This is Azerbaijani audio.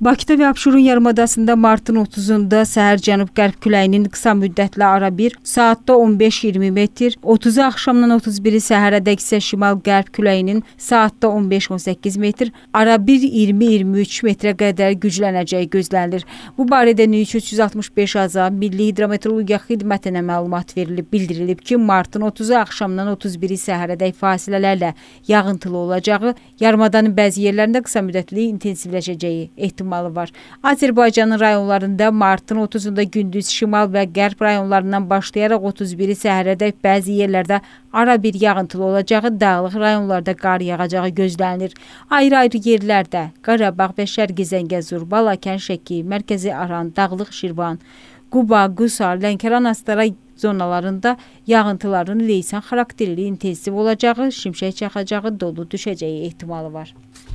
Bakıda və Abşeron yarımadasında martın 30-da səhər cənub-qərb küləyinin qısa müddətli ara bir, saatda 15-20 metr, 30-u axşamdan 31-i səhərədək isə şimal-qərb küləyinin saatda 15-18 metr, ara 1-20-23 metrə qədər güclənəcəyi gözlənilir. Bu barədə NÜÇ 365 AZA Milli Hidrometeorologiya Xidmətinə məlumat verilib. Bildirilib ki, martın 30-u axşamdan 31-i səhərədək fasilələrlə yağıntılı olacağı, yarımadanın bəzi yerlərində qısa müddətli intensivləşəcəyi ehtimal ehtimalı var. Azərbaycanın rayonlarında martın 30-da gündüz şimal və qərb rayonlarından başlayaraq 31-i səhərədək bəzi yerlərdə ara bir yağıntılı olacağı, dağlıq rayonlarda qar yağacağı gözlənilir. Ayrı-ayrı yerlərdə Qarabağ və Şərqi Zəngəzur, Balakən, Şəki, Mərkəzi Aran, Dağlıq Şirvan, Quba, Qusar, Lənkəran, Astara zonalarında yağıntıların leysan xarakterli intensiv olacağı, şimşək çaxacağı, dolu düşəcəyi ehtimalı var.